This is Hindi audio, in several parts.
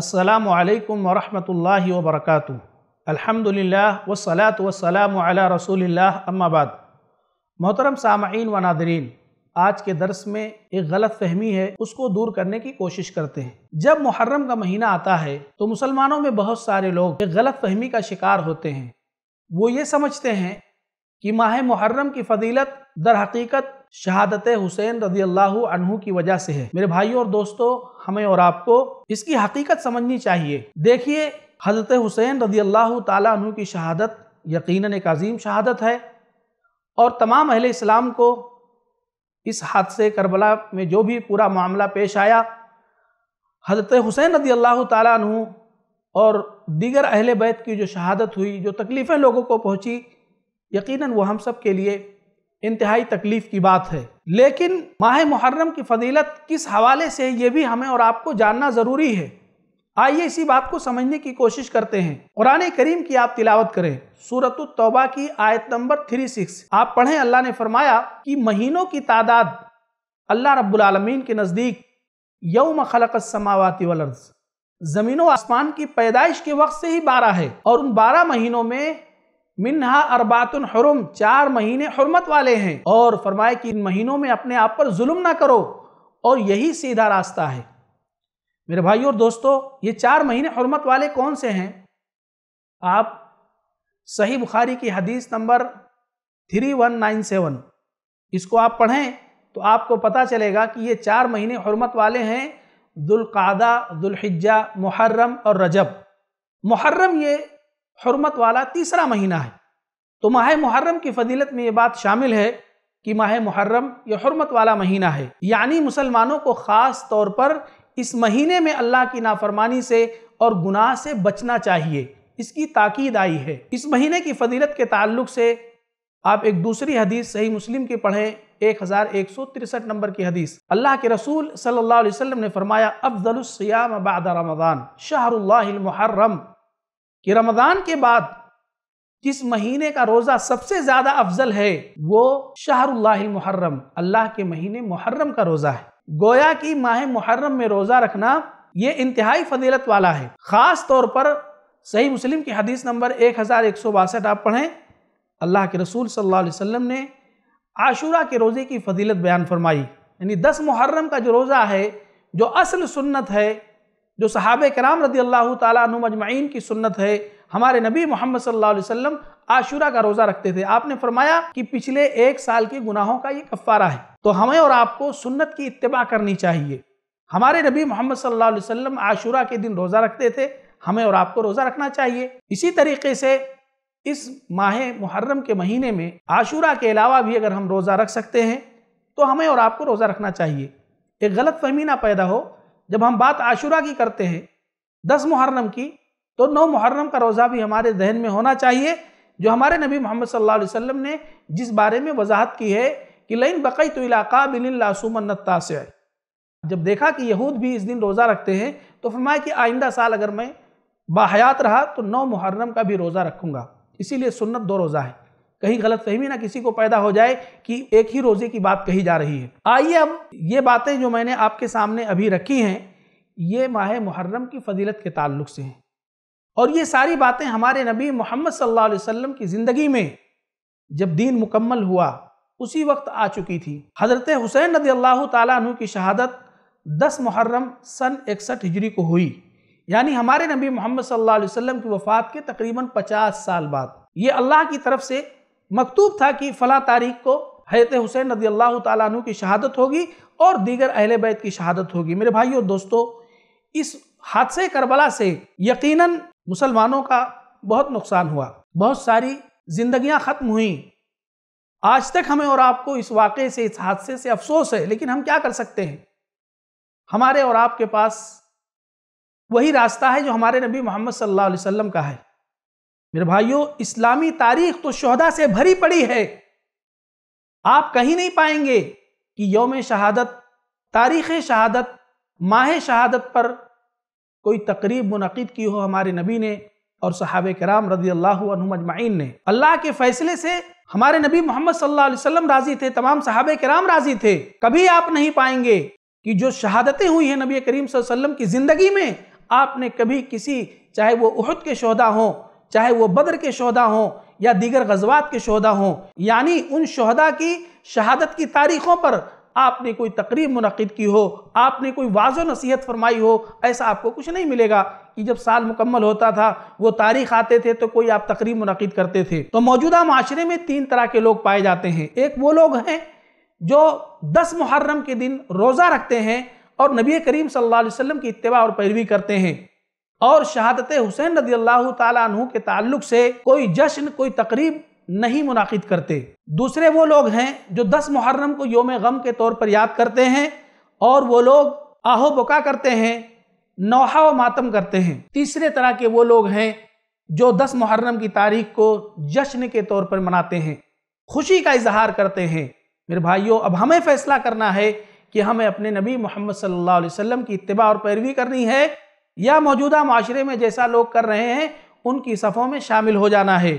अस्सलाम वालेकुम वरहमतुल्लाहि वबरकातु अल्हम्दुलिल्लाह वस्सलातु वस्सलाम अला रसूलिल्लाह अम्माबाद मोहतरम सामीन व नादरीन आज के दर्स में एक गलत फहमी है उसको दूर करने की कोशिश करते हैं जब मुहर्रम का महीना आता है तो मुसलमानों में बहुत सारे लोग एक गलत फहमी का शिकार होते हैं वो ये समझते हैं कि माह मुहर्रम की फजीलत दर हकीकत शहादत हुसैन रजी अल्लाह अनहू की वजह से है मेरे भाइयों और दोस्तों हमें और आपको इसकी हकीकत समझनी चाहिए देखिए हजरत हुसैन रजी अल्लाह तु की शहादत यकीन एक अजीम शहादत है और तमाम अहिल इस्लाम को इस हादसे करबला में जो भी पूरा मामला पेश आया हजरत हुसैन रदी अल्लाह तु और दीगर अहल बैत की जो शहादत हुई जो तकलीफ़ें लोगों को पहुँची यकीन वो हम सब के लिए इंतहाई तकलीफ की बात है लेकिन माह मुहर्रम की फजीलत किस हवाले से ये भी हमें और आपको जानना ज़रूरी है आइए इसी बात को समझने की कोशिश करते हैं कुरान करीम की आप तिलावत करें सूरत तौबा की आयत नंबर थ्री सिक्स आप पढ़ें अल्लाह ने फरमाया कि महीनों की तादाद अल्लाह रब्बुल के नज़दीक यौम खलक समावती वलर्ज ज़मीनों आसमान की पैदाइश के वक्त से ही बारह है और उन बारह महीनों में मिनहा अरबातुन हरुम चार महीने हरमत वाले हैं और फरमाए कि इन महीनों में अपने आप पर जुल्म ना करो और यही सीधा रास्ता है मेरे भाई और दोस्तों ये चार महीने हरमत वाले कौन से हैं आप सही बुखारी की हदीस number three one nine seven इसको आप पढ़ें तो आपको पता चलेगा कि ये चार महीने हरमत वाले हैं दुल्कदा दुलहिज्जा मुहर्रम और रजब मुहर्रम ये हरमत वाला तीसरा महीना है तो माह मुहर्रम की फजीलत में ये बात शामिल है कि माह मुहर्रम यह हरमत वाला महीना है यानी मुसलमानों को ख़ास तौर पर इस महीने में अल्लाह की नाफरमानी से और गुनाह से बचना चाहिए इसकी ताकीद आई है इस महीने की फजीलत के ताल्लुक से आप एक दूसरी हदीस सही मुस्लिम की पढ़ें एक हज़ार एक सौ तिरसठ नंबर की हदीस अल्लाह के रसूल सल्लल्लाहु अलैहि वसल्लम ने फरमाया अफजलसियाम बाद रमदान मुहर्रम कि रमज़ान के बाद जिस महीने का रोज़ा सबसे ज़्यादा अफजल है वो शाहरुल्लाहमहर्रम अल्लाह के महीने मुहर्रम का रोज़ा है गोया की माह मुहर्रम में रोज़ा रखना ये इंतहाई फजीलत वाला है ख़ास तौर पर सही मुस्लिम की हदीस नंबर एक हज़ार एक सौ बासठ आप पढ़ें अल्लाह के रसूल सल्लल्लाहु अलैहि वसल्लम ने आशूरा के रोज़े की फजीलत बयान फरमाई यानी दस मुहर्रम का जो रोज़ा है जो असल सुन्नत है जो सहाब कराम रदी अल्लाह तजमैन की सुन्नत है हमारे नबी मोहम्मद सल्लल्लाहु अलैहि वसल्लम आशुरा का रोज़ा रखते थे आपने फरमाया कि पिछले एक साल के गुनाहों का ये कफ़ारा है तो हमें और आपको सुन्नत की इतबा करनी चाहिए हमारे नबी मोहम्मद सल्लल्लाहु अलैहि वसल्लम आशुरा के दिन रोज़ा रखते थे हमें और आपको रोज़ा रखना चाहिए इसी तरीके से इस माह मुहर्रम के महीने में आशूरा के अलावा भी अगर हम रोज़ा रख सकते हैं तो हमें और आपको रोज़ा रखना चाहिए एक गलत ना पैदा हो जब हम बात आशुरा की करते हैं दस मुहर्रम की तो नौ मुहर्रम का रोज़ा भी हमारे जहन में होना चाहिए जो हमारे नबी मोहम्मद सल्लल्लाहु अलैहि वसल्लम ने जिस बारे में वजाहत की है कि लइन बकई तो इलाका बिलासुमन्नता से जब देखा कि यहूद भी इस दिन रोज़ा रखते हैं तो फरमाया कि आइंदा साल अगर मैं बाहयात रहा तो नौ मुहर्रम का भी रोज़ा रखूँगा इसीलिए सुन्नत दो रोज़ा है कहीं गलत फहमी ना किसी को पैदा हो जाए कि एक ही रोजे की बात कही जा रही है आइए अब ये बातें जो मैंने आपके सामने अभी रखी हैं ये माह मुहर्रम की फजीलत के ताल्लुक से हैं और ये सारी बातें हमारे नबी मोहम्मद सल्लल्लाहु अलैहि वसल्लम की ज़िंदगी में जब दीन मुकम्मल हुआ उसी वक्त आ चुकी थी हज़रत हुसैन नदी अल्लाह तु की शहादत दस मुहर्रम सन इकसठ हिजरी को हुई यानी हमारे नबी मोहम्मद सल्लल्लाहु अलैहि वसल्लम की वफ़ात के तकरीबन पचास साल बाद ये अल्लाह की तरफ से मकतूब था कि फ़ला तारीख को हैत हुसैन नदी अल्लाह तु की शहादत होगी और दीगर अहल बैत की शहादत होगी मेरे भाई और दोस्तों इस हादसे करबला से यकीन मुसलमानों का बहुत नुकसान हुआ बहुत सारी जिंदगियां ख़त्म हुई आज तक हमें और आपको इस वाक़े से इस हादसे से अफसोस है लेकिन हम क्या कर सकते हैं हमारे और आपके पास वही रास्ता है जो हमारे नबी मोहम्मद सल्लल्लाहु अलैहि वसल्लम का है मेरे भाइयों इस्लामी तारीख तो शहदा से भरी पड़ी है आप कहीं नहीं पाएंगे कि योम शहादत तारीख शहादत माह शहादत पर कोई तकरीब मुनद की हो हमारे नबी ने और सहाब कराम रजी अल्लाह ने अल्लाह के फैसले से हमारे नबी मोहम्मद सल्लाम राजी थे तमाम सहाब कराम राजी थे कभी आप नहीं पाएंगे कि जो शहादतें हुई हैं नबी करीम की ज़िंदगी में आपने कभी किसी चाहे वो उहद के शहदा हों चाहे वो बद्र के शहदा हों या दीगर गजवात के शहदा हों यानी उन शहदा की शहादत की तारीखों पर आपने कोई तकरीब मुनद की हो आपने कोई वाज नसीहत फरमाई हो ऐसा आपको कुछ नहीं मिलेगा कि जब साल मुकम्मल होता था वो तारीख आते थे तो कोई आप तकरीब मुनद करते थे तो मौजूदा माशरे में तीन तरह के लोग पाए जाते हैं एक वो लोग हैं जो दस मुहर्रम के दिन रोज़ा रखते हैं और नबी करीम सल्लल्लाहु अलैहि वसल्लम की इतवा और पैरवी करते हैं और शहादत हुसैन रदी अल्लाह तु के ताल्लुक से कोई जश्न कोई तकरीब नहीं मुनद करते दूसरे वो लोग हैं जो दस मुहर्रम को योम गम के तौर पर याद करते हैं और वो लोग आहो बका करते हैं नौहा व मातम करते हैं तीसरे तरह के वो लोग हैं जो दस मुहर्रम की तारीख को जश्न के तौर पर मनाते हैं खुशी का इजहार करते हैं मेरे भाइयों अब हमें फैसला करना है कि हमें अपने नबी मोहम्मद सल्लल्लाहु अलैहि वसल्लम की इतबा और पैरवी करनी है या मौजूदा माशरे में जैसा लोग कर रहे हैं उनकी सफ़ों में शामिल हो जाना है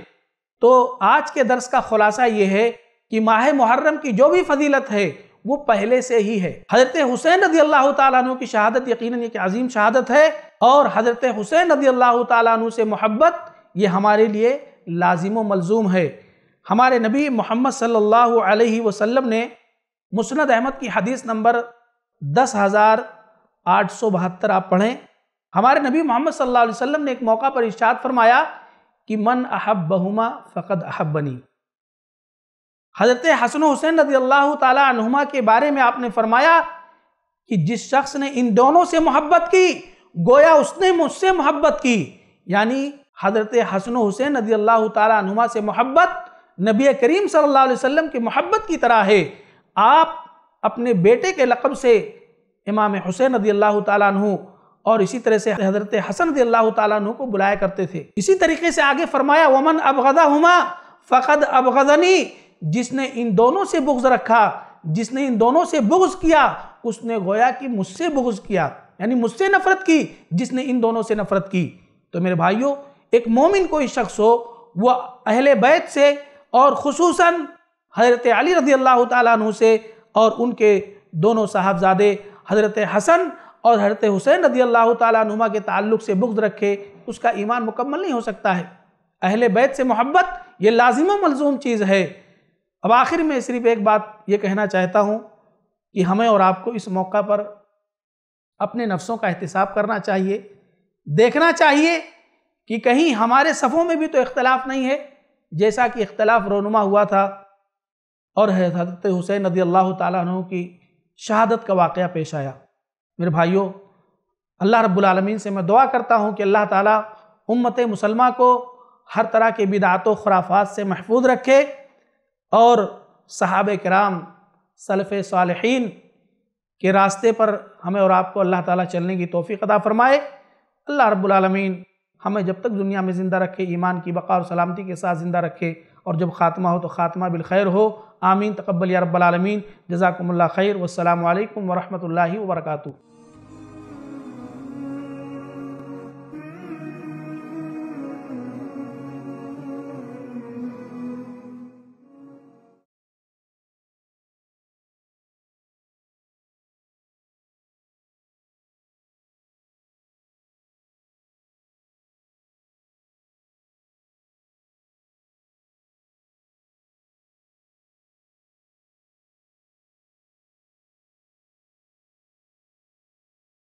तो आज के दर्स का खुलासा ये है कि माह मुहर्रम की जो भी फजीलत है वो पहले से ही है हजरत हुसैन रदी अल्लाह तु की शहादत यकीन एक अजीम शहादत है और हजरत हुसैन रदी अल्लाह तु से मोहब्बत ये हमारे लिए लाजिम मलजूम है हमारे नबी मोहम्मद सल्लल्लाहु अलैहि वसल्लम ने मुसनद अहमद की हदीस नंबर दस हज़ार आठ सौ बहत्तर आप पढ़ें हमारे नबी मोहम्मद सल्लल्लाहु अलैहि वसल्लम ने एक मौका पर इशाद फरमाया कि मन अहब बहुमा फ़कद अहब बनी हज़रत हसन हुसैन रदी अल्लाह तुमा के बारे में आपने फरमाया कि जिस शख्स ने इन दोनों से मोहब्बत की गोया उसने मुझसे मोहब्बत की यानी हज़रत हसन हुसैन रदी अल्लाह तुमा से मोहब्बत नबी करीम सल्लल्लाहु अलैहि वसल्लम की मोहब्बत की तरह है आप अपने बेटे के लकब से इमाम हुसैन रदी अल्लाह तु और इसी तरह से हजरत हसन अल्लाह तु को बुलाया करते थे इसी तरीके से आगे फरमाया वमन अबगदा हुमा फ़कद अबगदनी जिसने इन दोनों से बुग्ज रखा जिसने इन दोनों से बुग्ज किया उसने गोया कि मुझसे बुग्ज किया यानी मुझसे नफरत की जिसने इन दोनों से नफरत की तो मेरे भाइयों एक मोमिन कोई शख्स हो वह अहल बैत से और खसूस हजरत अली रजी अल्लाह तु से और उनके दोनों साहबजादे हजरत हसन और हरत हुसैन रदी अल्लाह तुमा के ताल्लुक से बुख्त रखे उसका ईमान मुकम्मल नहीं हो सकता है अहल बैत से मोहब्बत ये लाजिम मलजूम चीज़ है अब आखिर में सिर्फ एक बात ये कहना चाहता हूँ कि हमें और आपको इस मौका पर अपने नफ्सों का एहतसाब करना चाहिए देखना चाहिए कि कहीं हमारे सफ़ों में भी तो इख्तलाफ नहीं है जैसा कि इख्तलाफ रोनुमा हुआ था और हजरत हुसैन नदी अल्लाह तु की शहादत का वाक़ पेश आया मेरे भाइयों अल्लाह रब्बुल से मैं दुआ करता हूँ कि अल्लाह ताला उम्मत मुसलमा को हर तरह के बिदात खुराफात से महफूज रखे और सहाब कराम सलफ़ सालहीन के रास्ते पर हमें और आपको अल्लाह ताला चलने की तोफ़ी अदा फ़रमाए अल्लाह रब्बुल हमें जब तक दुनिया में ज़िंदा रखे ईमान की बका और सलामती के साथ ज़िंदा रखे और जब ख़ात्मा हो तो ख़ात्मा बिलखैर हो आमीन तकबल या रब्बालमीन जजाकम्ला खैर वालकम वरहमल वर्का